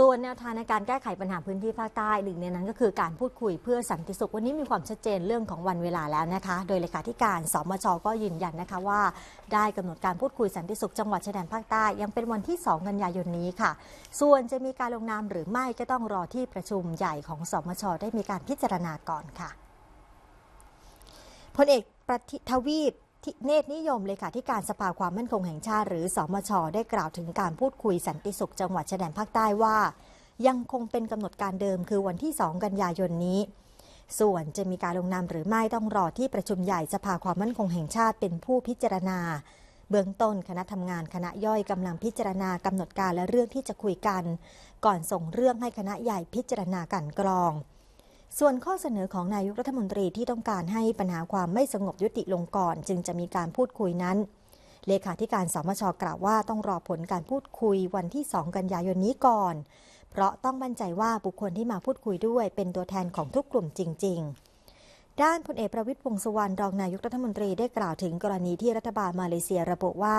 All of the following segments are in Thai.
ส่วนแนวทางในการแก้ไขปัญหาพื้นที่ภาคใต้หนึ่งในนั้นก็คือการพูดคุยเพื่อสันติสุขวันนี้มีความชัดเจนเรื่องของวันเวลาแล้วนะคะโดยเลขาธิการสมชก็ยืนยันนะคะว่า ได้กำหนดการพูดคุยสันติสุขจังหวัดชายแดนภาคใต้ยังเป็นวันที่2กันยายนนี้ค่ะ ส่วนจะมีการลงนามหรือไม่ก็ต้องรอที่ประชุมใหญ่ของสมชได้มีการพิจารณาก่อนค่ะพลเอกประทวีปเนตรนิยมเลยค่ะที่การสภาความมั่นคงแห่งชาติหรือสอมช ได้กล่าวถึงการพูดคุยสันติสุขจังหวัดชายแดนภาคใต้ว่ายังคงเป็นกำหนดการเดิมคือวันที่ 2 กันยายนนี้ ส่วนจะมีการลงนามหรือไม่ต้องรอที่ประชุมใหญ่สภาความมั่นคงแห่งชาติเป็นผู้พิจารณา เบื้องต้นคณะทำงานคณะย่อยกำลังพิจารณากำหนดการและเรื่องที่จะคุยกัน ก่อนส่งเรื่องให้คณะใหญ่พิจารณากันกรองส่วนข้อเสนอของนายกรัฐมนตรีที่ต้องการให้ปัญหาความไม่สงบยุติลงก่อน จึงจะมีการพูดคุยนั้น เลขาธิการสมชกล่าวว่าต้องรอผลการพูดคุยวันที่ 2 กันยายนนี้ก่อน เพราะต้องมั่นใจว่าบุคคลที่มาพูดคุยด้วยเป็นตัวแทนของทุกกลุ่มจริงๆ ด้านพลเอกประวิตยวงสุวรรณรองนายกรัฐมนตรีได้กล่าวถึง กรณีที่รัฐบาลมาเลเซียระบุว่า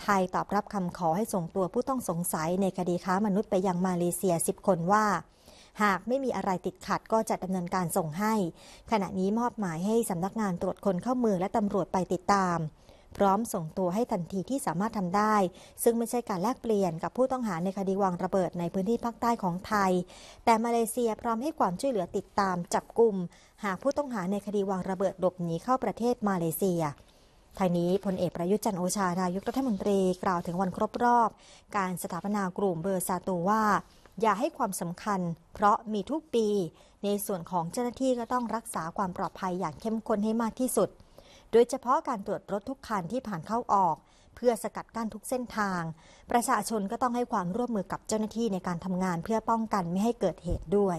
ไทยตอบรับคำขอให้ส่งตัวผู้ต้องสงสัยในคดีค้ามนุษย์ไปยังมาเลเซีย10คนว่าหากไม่มีอะไรติดขัดก็จะดำเนินการส่งให้ ขณะนี้มอบหมายให้สำนักงานตรวจคนเข้าเมืองและตำรวจไปติดตาม พร้อมส่งตัวให้ทันทีที่สามารถทำได้ ซึ่งไม่ใช่การแลกเปลี่ยน กับผู้ต้องหาในคดีวางระเบิดในพื้นที่ภาคใต้ของไทย แต่มาเลเซียพร้อมให้ความช่วยเหลือติดตามจับกลุ่ม หากผู้ต้องหาในคดีวางระเบิดหลบหนีเข้าประเทศมาเลเซียทายนี้พลเอกประยุทธ์จันโอชานายกรัฐมนตรีกล่าวถึงวันครบรอบ การสถาปนากลุ่มเบอร์ซาตูว่าอย่าให้ความสำคัญเพราะมีทุกปีในส่วนของเจ้าหน้าที่ก็ต้องรักษาความปลอดภัยอย่างเข้มข้นให้มากที่สุด โดยเฉพาะการตรวจรถทุกคันที่ผ่านเข้าออก เพื่อสกัดกั้นทุกเส้นทาง ประชาชนก็ต้องให้ความร่วมมือกับเจ้าหน้าที่ในการทำงาน เพื่อป้องกันไม่ให้เกิดเหตุด้วย